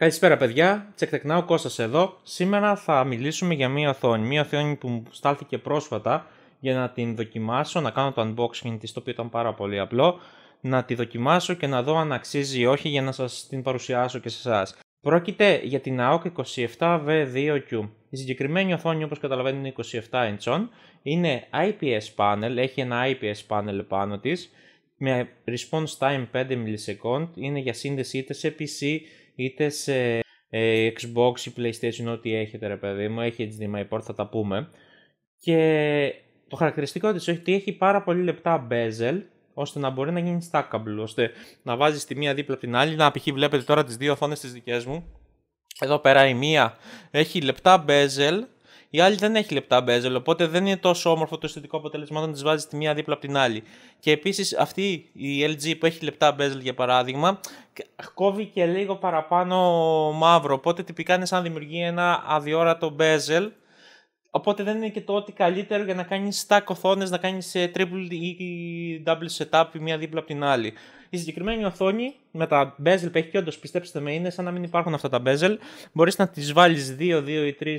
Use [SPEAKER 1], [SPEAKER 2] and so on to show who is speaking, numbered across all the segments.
[SPEAKER 1] Καλησπέρα παιδιά, τσεκτεκνάω Κώστας εδώ. Σήμερα θα μιλήσουμε για μία οθόνη, μία οθόνη που μου στάλθηκε πρόσφατα για να την δοκιμάσω, να κάνω το unboxing της, το οποίο ήταν πάρα πολύ απλό, να τη δοκιμάσω και να δω αν αξίζει ή όχι για να σας την παρουσιάσω και σε εσάς. Πρόκειται για την AOC 27V2Q. Η συγκεκριμένη οθόνη όπως καταλαβαίνετε είναι 27 inch είναι IPS panel, έχει ένα IPS panel πάνω της, με response time 5 millisecond, είναι για σύνδεση είτε σε PC είτε σε ε, Xbox ή PlayStation, ό,τι έχετε ρε παιδί μου, έχει HDMI port, θα τα πούμε. Και το χαρακτηριστικό της ότι έχει πάρα πολύ λεπτά bezel, ώστε να μπορεί να γίνει stackable, ώστε να βάζεις τη μία δίπλα από την άλλη, να π.χ. βλέπετε τώρα τις δύο οθόνες τις δικές μου, εδώ πέρα η μία έχει λεπτά bezel, η άλλη δεν έχει λεπτά bezel, οπότε δεν είναι τόσο όμορφο το αισθητικό αποτέλεσμα όταν τι βάζεις τη μία δίπλα από την άλλη. Και επίσης αυτή η LG που έχει λεπτά bezel για παράδειγμα, κόβει και λίγο παραπάνω μαύρο. Οπότε τυπικά είναι σαν να δημιουργεί ένα αδιόρατο bezel. Οπότε δεν είναι και το ότι καλύτερο για να κάνεις stack οθόνε, να κάνεις ε, triple ή double setup η μία δίπλα από την άλλη. Η συγκεκριμένη οθόνη με τα bezel που έχει και όντως πιστέψτε με είναι σαν να μην υπάρχουν αυτά τα bezel. Μπορείς να τις βάλεις 2, 2 ή 3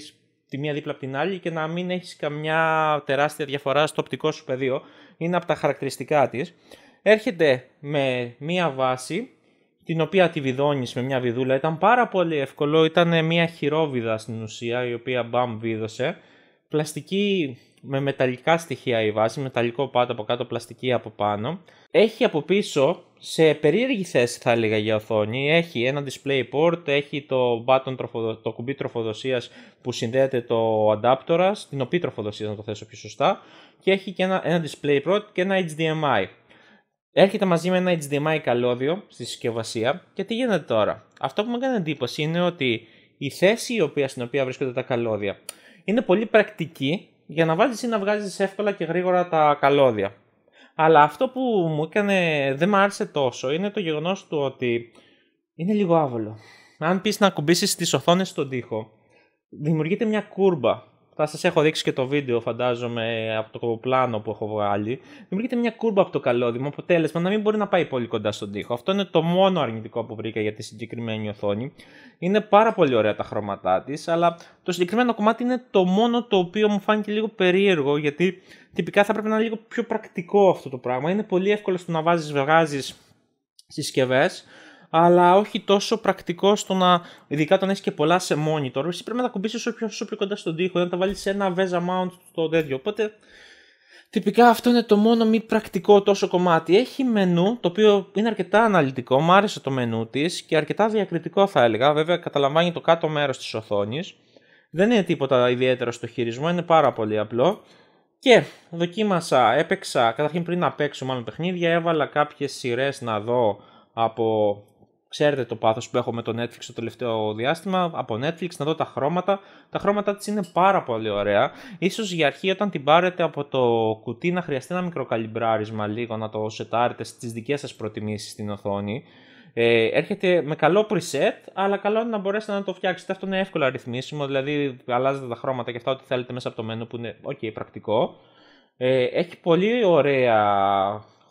[SPEAKER 1] τη μία δίπλα από την άλλη και να μην έχεις καμιά τεράστια διαφορά στο οπτικό σου πεδίο. Είναι από τα χαρακτηριστικά της. Έρχεται με μία βάση την οποία τη βιδώνεις με μια βιδούλα. Ήταν πάρα πολύ εύκολο, ήταν μια χειρόβιδα στην ουσία, η οποία μπαμ βίδωσε πλαστική με μεταλλικά στοιχεία η βάση, μεταλλικό πάτο από κάτω, πλαστική από πάνω. Έχει από πίσω, σε περίεργη θέση θα έλεγα για οθόνη, έχει ένα display port, έχει το, button το κουμπί τροφοδοσίας που συνδέεται το adapter, την οπή τροφοδοσίας να το θέσω πιο σωστά, και έχει και ένα, ένα display port και ένα HDMI. Έρχεται μαζί με ένα HDMI καλώδιο στη συσκευασία και τι γίνεται τώρα. Αυτό που μου έκανε εντύπωση είναι ότι η θέση η οποία, στην οποία βρίσκονται τα καλώδια είναι πολύ πρακτική για να βάζεις ή να βγάζεις εύκολα και γρήγορα τα καλώδια. Αλλά αυτό που μου έκανε, δεν μου άρεσε τόσο, είναι το γεγονός του ότι είναι λίγο άβολο. Αν πεις να κουμπίσεις τις οθόνες στον τοίχο, δημιουργείται μια κούρμπα θα σας έχω δείξει και το βίντεο, φαντάζομαι, από το πλάνο που έχω βγάλει. Δημιουργείται μια κούρμπα από το καλώδι με αποτέλεσμα να μην μπορεί να πάει πολύ κοντά στον τοίχο. Αυτό είναι το μόνο αρνητικό που βρήκα για τη συγκεκριμένη οθόνη. Είναι πάρα πολύ ωραία τα χρώματά της, αλλά το συγκεκριμένο κομμάτι είναι το μόνο το οποίο μου φάνηκε λίγο περίεργο, γιατί τυπικά θα πρέπει να είναι λίγο πιο πρακτικό αυτό το πράγμα. Είναι πολύ εύκολο στο να βάζεις, βγάζεις συσκευές αλλά όχι τόσο πρακτικό στο να. ειδικά όταν έχεις και πολλά σε monitor. Εσύ πρέπει να τα κουμπίσεις όσο πιο, όσο πιο κοντά στον τοίχο, να τα βάλει σε ένα VESA mount στο τέτοιο. Οπότε Τυπικά αυτό είναι το μόνο μη πρακτικό τόσο κομμάτι. Έχει μενού το οποίο είναι αρκετά αναλυτικό, μου άρεσε το μενού της και αρκετά διακριτικό θα έλεγα. Βέβαια, καταλαμβάνει το κάτω μέρος της οθόνης. Δεν είναι τίποτα ιδιαίτερο στο χειρισμό, είναι πάρα πολύ απλό. Και δοκίμασα, έπαιξα, καταρχήν πριν να παίξω μάλλον παιχνίδια, έβαλα κάποιες σειρές να δω από Ξέρετε το πάθος που έχω με το Netflix το τελευταίο διάστημα, από Netflix να δω τα χρώματα. Τα χρώματα της είναι πάρα πολύ ωραία. Ίσως για αρχή όταν την πάρετε από το κουτί να χρειαστεί ένα μικροκαλιμπράρισμα λίγο, να το σετάρετε στις δικές σας προτιμήσεις στην οθόνη. Ε, έρχεται με καλό preset, αλλά καλό είναι να μπορέσετε να το φτιάξετε. Αυτό είναι εύκολα ρυθμίσιμο, δηλαδή αλλάζετε τα χρώματα και αυτά ό,τι θέλετε μέσα από το μενού που είναι ok πρακτικό. Ε, έχει πολύ ωραία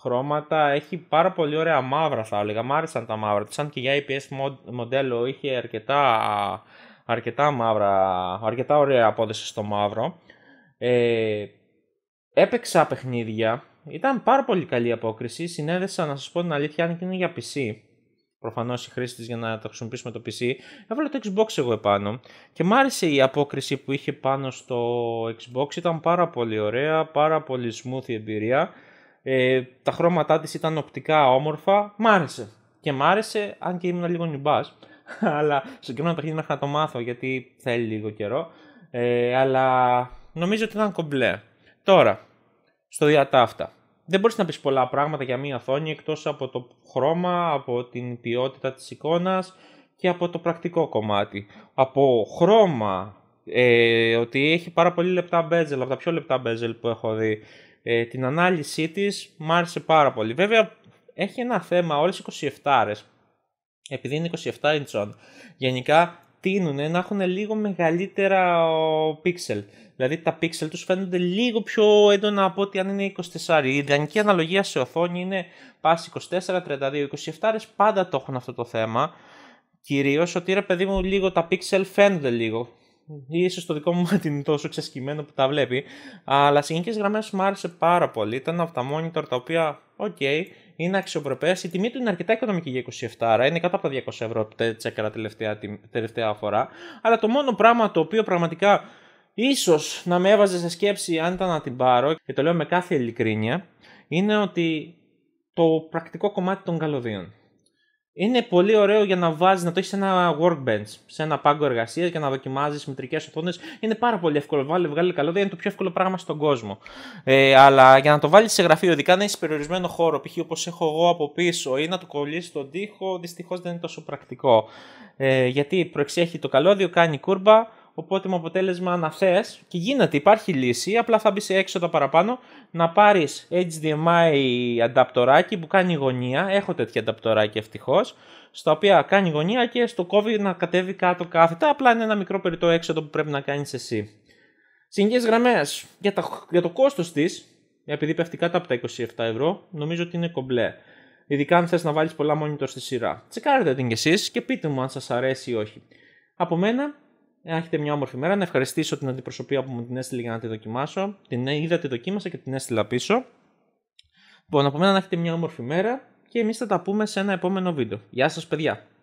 [SPEAKER 1] χρώματα. Έχει πάρα πολύ ωραία μαύρα θα έλεγα. Μ' άρεσαν τα μαύρα Της Σαν και για IPS μοντέλο είχε αρκετά, αρκετά μαύρα, αρκετά ωραία απόδοση στο μαύρο. Ε, έπαιξα παιχνίδια. Ήταν πάρα πολύ καλή απόκριση. Συνέδεσα να σας πω την αλήθεια αν και είναι για PC. Προφανώ οι χρήστε για να το χρησιμοποιήσουμε το PC. Έβαλα το Xbox εγώ επάνω. Και μ' άρεσε η απόκριση που είχε πάνω στο Xbox. Ήταν πάρα πολύ ωραία, πάρα πολύ smooth η εμπειρία. Ε, τα χρώματά της ήταν οπτικά όμορφα. Μ' άρεσε. Και μ' άρεσε, αν και ήμουν λίγο νιμπάς αλλά στο κείμενο παιχνίδι μέχρι να το μάθω, γιατί θέλει λίγο καιρό. Ε, αλλά νομίζω ότι ήταν κομπλέ. Τώρα, στο διατάφτα. Δεν μπορείς να πεις πολλά πράγματα για μία οθόνη εκτός από το χρώμα, από την ποιότητα της εικόνας και από το πρακτικό κομμάτι. Από χρώμα, ε, ότι έχει πάρα πολύ λεπτά bezel, από τα πιο λεπτά bezel που έχω δει ε, την ανάλυση της μου άρεσε πάρα πολύ. Βέβαια έχει ένα θέμα όλες 27 ρες, επειδή είναι 27 inch γενικά τείνουν να έχουν λίγο μεγαλύτερα pixel. Δηλαδή τα pixel τους φαίνονται λίγο πιο έντονα από ότι αν είναι 24. Η ιδανική αναλογία σε οθόνη είναι πας 24, 32, 27, πάντα το έχουν αυτό το θέμα. Κυρίως ότι ρε παιδί μου λίγο τα pixel φαίνονται λίγο ίσως το δικό μου μάτι είναι τόσο ξεσκημένο που τα βλέπει, αλλά σε γενικές γραμμές μου άρεσε πάρα πολύ. Ήταν από τα monitor τα οποία, οκ, okay, είναι αξιοπρεπές. Η τιμή του είναι αρκετά οικονομική για 27, άρα είναι κάτω από τα 200 ευρώ τσέκαρα τελευταία, τελευταία φορά. Αλλά το μόνο πράγμα το οποίο πραγματικά ίσως να με έβαζε σε σκέψη αν ήταν να την πάρω, και το λέω με κάθε ειλικρίνεια, είναι ότι το πρακτικό κομμάτι των καλωδίων είναι πολύ ωραίο για να βάζεις, να το έχεις σε ένα workbench, σε ένα πάγκο εργασίας και να δοκιμάζεις μητρικές οθόνες. Είναι πάρα πολύ εύκολο. Βάλει βγάλε καλώδια, είναι το πιο εύκολο πράγμα στον κόσμο. Ε, αλλά για να το βάλεις σε γραφείο, ειδικά να έχεις περιορισμένο χώρο, π.χ. όπως έχω εγώ από πίσω, ή να το κολλήσεις τον τοίχο, δυστυχώς δεν είναι τόσο πρακτικό. Ε, γιατί προεξέχει το καλώδιο, κάνει κούρμπα, Οπότε με αποτέλεσμα να θες και γίνεται, υπάρχει λύση. Απλά θα μπεις σε έξοδα παραπάνω να πάρεις HDMI ανταπτοράκι που κάνει γωνία. Έχω τέτοια ανταπτοράκι ευτυχώς. Στα οποία κάνει γωνία και στο κόβει να κατέβει κάτω κάθετα. Απλά είναι ένα μικρό περιττό έξοδο που πρέπει να κάνεις εσύ. Συνεχέ γραμμές για, το κόστος της, επειδή πέφτει κάτω από τα 27 ευρώ, νομίζω ότι είναι κομπλέ. Ειδικά αν θες να βάλεις πολλά monitor στη σειρά. Τσεκάρετε την κι εσείς και πείτε μου αν σας αρέσει ή όχι. Από μένα ε, έχετε μια όμορφη μέρα. Να ευχαριστήσω την αντιπροσωπεία που μου την έστειλε για να τη δοκιμάσω. Την ε, είδα, τη δοκίμασα και την έστειλα πίσω. Λοιπόν, από μένα να έχετε μια όμορφη μέρα και εμείς θα τα πούμε σε ένα επόμενο βίντεο. Γεια σας παιδιά!